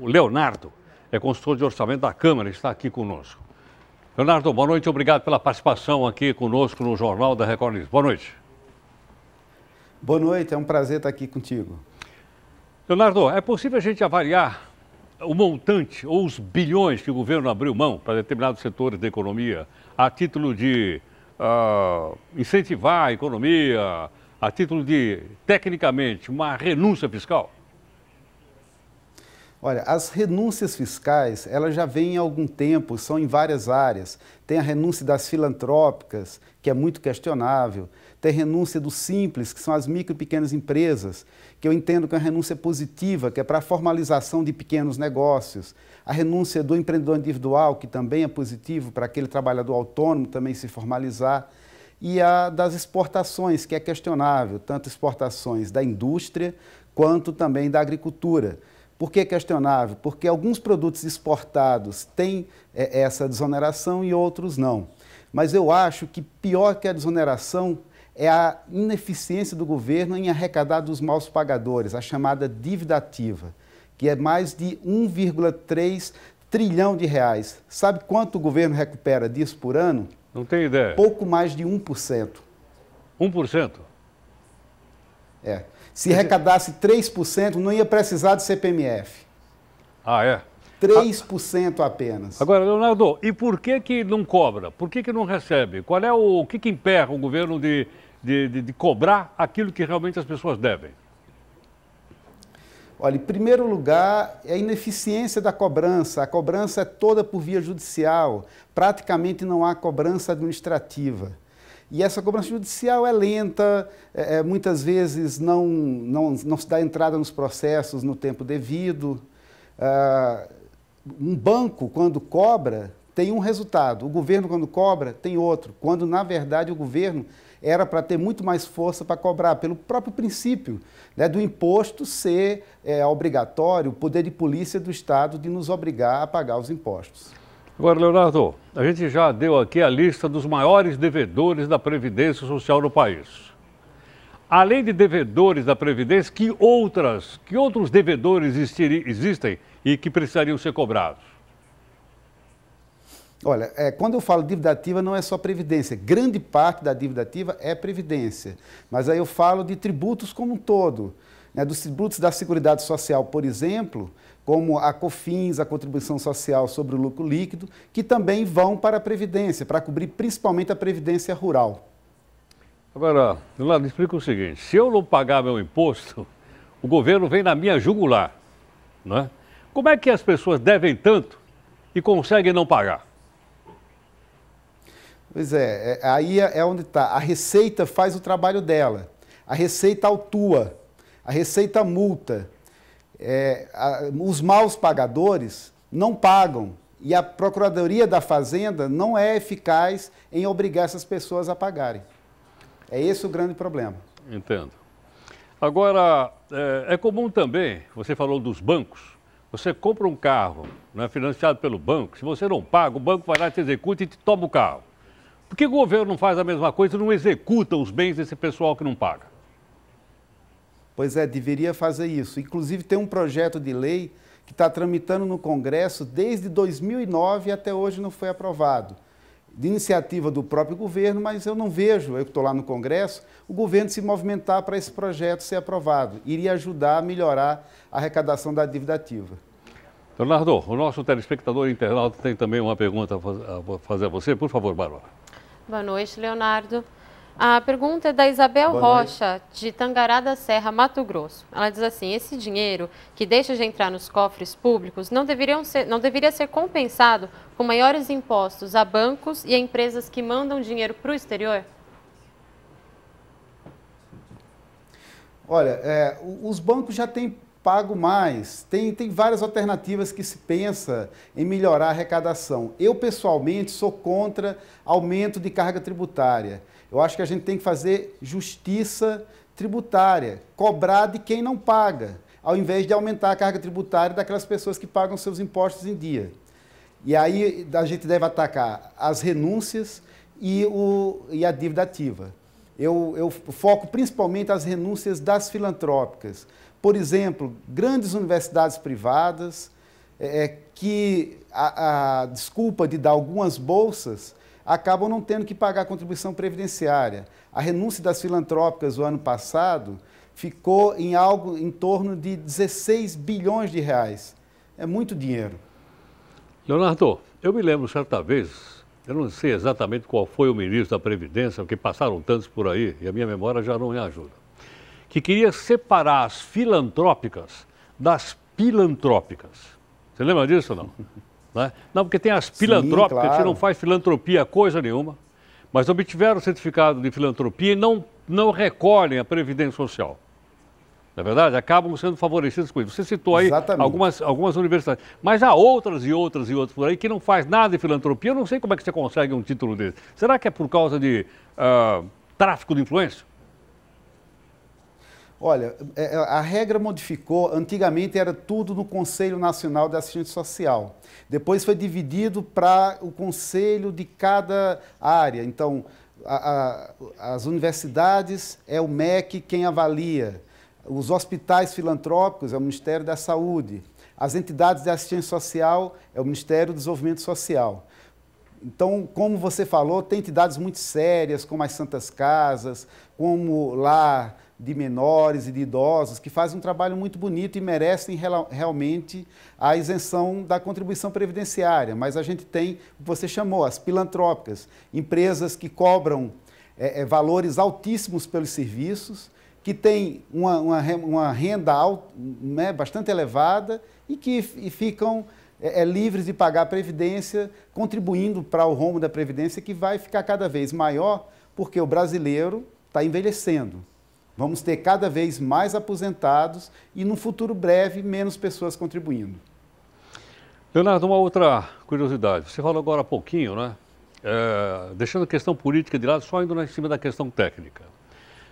o Leonardo, é consultor de orçamento da Câmara, está aqui conosco. Leonardo, boa noite, obrigado pela participação aqui conosco no Jornal da Record News. Boa noite. Boa noite, é um prazer estar aqui contigo. Leonardo, é possível a gente avaliar o montante ou os bilhões que o governo abriu mão para determinados setores da economia a título de uh, incentivar a economia, a título de, tecnicamente, uma renúncia fiscal? Olha, as renúncias fiscais, elas já vêm há algum tempo, são em várias áreas. Tem a renúncia das filantrópicas, que é muito questionável. Tem a renúncia do simples, que são as micro e pequenas empresas, que eu entendo que é uma renúncia positiva, que é para a formalização de pequenos negócios. A renúncia do empreendedor individual, que também é positivo para aquele trabalhador autônomo também se formalizar e a das exportações, que é questionável, tanto exportações da indústria quanto também da agricultura. Por que é questionável? Porque alguns produtos exportados têm é, essa desoneração e outros não. Mas eu acho que pior que a desoneração é a ineficiência do governo em arrecadar dos maus pagadores, a chamada dívida ativa, que é mais de 1,3 trilhão de reais. Sabe quanto o governo recupera disso por ano? Não tenho ideia. Pouco mais de 1%. 1%? É. Se arrecadasse 3%, não ia precisar de CPMF. Ah, é? 3% apenas. Agora, Leonardo, e por que, que não cobra? Por que, que não recebe? Qual é o, o que, que emperra o governo de, de, de, de cobrar aquilo que realmente as pessoas devem? Olha, em primeiro lugar, é a ineficiência da cobrança. A cobrança é toda por via judicial. Praticamente não há cobrança administrativa. E essa cobrança judicial é lenta, é, é, muitas vezes não, não, não se dá entrada nos processos no tempo devido. Ah, um banco, quando cobra, tem um resultado, o governo, quando cobra, tem outro, quando na verdade o governo era para ter muito mais força para cobrar, pelo próprio princípio né, do imposto ser é, obrigatório, o poder de polícia do Estado de nos obrigar a pagar os impostos. Agora, Leonardo, a gente já deu aqui a lista dos maiores devedores da Previdência Social no país. Além de devedores da Previdência, que outras, que outros devedores existem e que precisariam ser cobrados? Olha, é, quando eu falo dívida ativa, não é só previdência. Grande parte da dívida ativa é previdência. Mas aí eu falo de tributos como um todo. Né? Dos tributos da Seguridade Social, por exemplo, como a COFINS, a contribuição social sobre o lucro líquido, que também vão para a Previdência, para cobrir principalmente a Previdência Rural. Agora, me explica o seguinte: se eu não pagar meu imposto, o governo vem na minha jugular. é? Como é que as pessoas devem tanto e conseguem não pagar? Pois é, é aí é, é onde está. A Receita faz o trabalho dela. A Receita autua, a Receita multa, é, a, os maus pagadores não pagam e a Procuradoria da Fazenda não é eficaz em obrigar essas pessoas a pagarem. É esse o grande problema. Entendo. Agora, é, é comum também, você falou dos bancos, você compra um carro né, financiado pelo banco, se você não paga, o banco vai lá, te executa e te toma o carro. Por que o governo não faz a mesma coisa e não executa os bens desse pessoal que não paga? Pois é, deveria fazer isso. Inclusive, tem um projeto de lei que está tramitando no Congresso desde 2009 e até hoje não foi aprovado. De iniciativa do próprio governo, mas eu não vejo, eu que estou lá no Congresso, o governo se movimentar para esse projeto ser aprovado. Iria ajudar a melhorar a arrecadação da dívida ativa. Leonardo, o nosso telespectador internauta tem também uma pergunta a fazer a você. Por favor, Bárbara. Boa noite, Leonardo. A pergunta é da Isabel Boa Rocha, noite. de Tangará da Serra, Mato Grosso. Ela diz assim: esse dinheiro que deixa de entrar nos cofres públicos não, deveriam ser, não deveria ser compensado com maiores impostos a bancos e a empresas que mandam dinheiro para o exterior? Olha, é, os bancos já têm pago mais. Tem, tem várias alternativas que se pensa em melhorar a arrecadação. Eu, pessoalmente, sou contra aumento de carga tributária. Eu acho que a gente tem que fazer justiça tributária, cobrar de quem não paga, ao invés de aumentar a carga tributária daquelas pessoas que pagam seus impostos em dia. E aí a gente deve atacar as renúncias e, o, e a dívida ativa. Eu, eu foco principalmente as renúncias das filantrópicas. Por exemplo, grandes universidades privadas, é, é que a, a desculpa de dar algumas bolsas acabam não tendo que pagar a contribuição previdenciária. A renúncia das filantrópicas o ano passado ficou em algo em torno de 16 bilhões de reais. É muito dinheiro. Leonardo, eu me lembro certa vez, eu não sei exatamente qual foi o ministro da Previdência, porque passaram tantos por aí e a minha memória já não me ajuda, que queria separar as filantrópicas das pilantrópicas. Você lembra disso ou não? Né? Não, porque tem as filantrópicas, que não faz filantropia coisa nenhuma, mas obtiveram o certificado de filantropia e não, não recolhem a Previdência Social. Na é verdade, acabam sendo favorecidos com isso. Você citou aí algumas, algumas universidades. Mas há outras e outras e outras por aí que não faz nada de filantropia. Eu não sei como é que você consegue um título desse. Será que é por causa de uh, tráfico de influência? Olha, é, é, a regra modificou. Antigamente era tudo no Conselho Nacional de Assistência Social. Depois foi dividido para o conselho de cada área. Então, a, a, as universidades é o MEC quem avalia. Os hospitais filantrópicos é o Ministério da Saúde. As entidades de assistência social é o Ministério do Desenvolvimento Social. Então, como você falou, tem entidades muito sérias, como as Santas Casas, como lá de menores e de idosos, que fazem um trabalho muito bonito e merecem realmente a isenção da contribuição previdenciária. Mas a gente tem o que você chamou, as pilantrópicas, empresas que cobram é, é, valores altíssimos pelos serviços, que têm uma, uma, uma renda né, bastante elevada e que e ficam é, é, livres de pagar a Previdência, contribuindo para o rombo da Previdência, que vai ficar cada vez maior, porque o brasileiro está envelhecendo. Vamos ter cada vez mais aposentados e, num futuro breve, menos pessoas contribuindo. Leonardo, uma outra curiosidade. Você falou agora há pouquinho, né? É, deixando a questão política de lado, só indo em cima da questão técnica.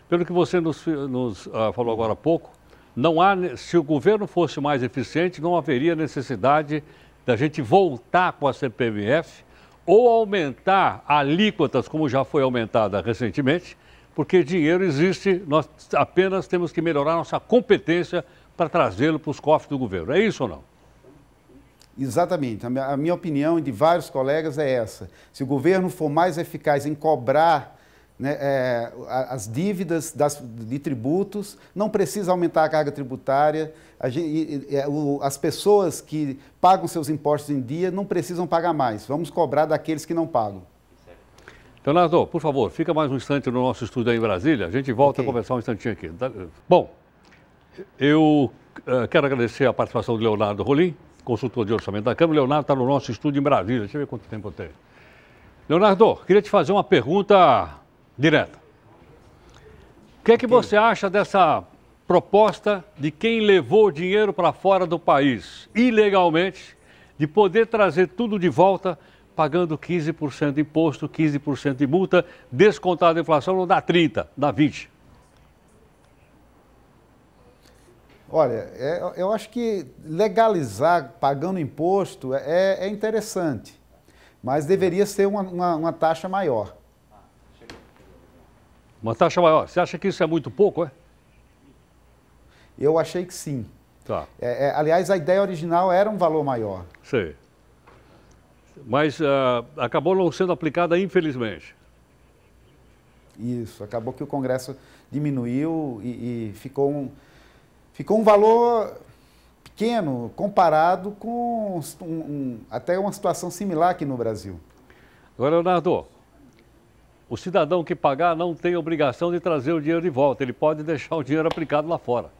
Pelo que você nos, nos ah, falou agora há pouco, não há, se o governo fosse mais eficiente, não haveria necessidade da gente voltar com a CPMF ou aumentar alíquotas, como já foi aumentada recentemente, porque dinheiro existe, nós apenas temos que melhorar nossa competência para trazê-lo para os cofres do governo. É isso ou não? Exatamente. A minha opinião e de vários colegas é essa. Se o governo for mais eficaz em cobrar né, é, as dívidas das, de tributos, não precisa aumentar a carga tributária, a gente, é, o, as pessoas que pagam seus impostos em dia não precisam pagar mais, vamos cobrar daqueles que não pagam. Leonardo, por favor, fica mais um instante no nosso estúdio aí em Brasília. A gente volta okay. a conversar um instantinho aqui. Tá, eh, bom, eu uh, quero agradecer a participação do Leonardo Rolim, consultor de orçamento da Câmara. Leonardo está no nosso estúdio em Brasília. Deixa eu ver quanto tempo eu tenho. Leonardo, queria te fazer uma pergunta direta. O que é que okay. você acha dessa proposta de quem levou dinheiro para fora do país ilegalmente, de poder trazer tudo de volta pagando 15% de imposto, 15% de multa, descontado a inflação não dá 30, dá 20. Olha, é, eu acho que legalizar pagando imposto é, é, é interessante, mas deveria ser uma, uma, uma taxa maior. Uma taxa maior. Você acha que isso é muito pouco, é? Eu achei que sim. Tá. É, é, aliás, a ideia original era um valor maior. Sim mas uh, acabou não sendo aplicada, infelizmente. Isso, acabou que o Congresso diminuiu e, e ficou, um, ficou um valor pequeno comparado com um, um, até uma situação similar aqui no Brasil. Agora, Leonardo, o cidadão que pagar não tem obrigação de trazer o dinheiro de volta, ele pode deixar o dinheiro aplicado lá fora.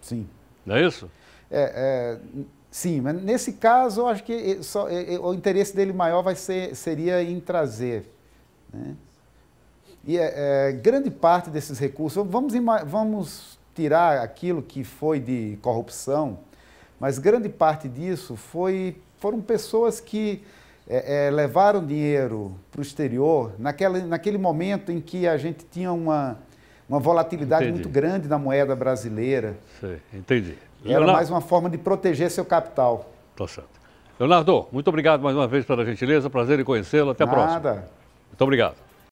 Sim. Não é isso? É, é, sim, mas nesse caso, eu acho que eh, só, eh, eh, o interesse dele maior vai ser, seria em trazer. Né? E é, grande parte desses recursos, vamos, vamos tirar aquilo que foi de corrupção, mas grande parte disso foi, foram pessoas que é, é, levaram dinheiro para o exterior naquela, naquele momento em que a gente tinha uma, uma volatilidade entendi. muito grande na moeda brasileira. Sim, entendi. Era mais uma forma de proteger seu capital. Tá certo. Leonardo, muito obrigado mais uma vez pela gentileza, prazer em conhecê-lo. Até a Nada. próxima. Muito obrigado.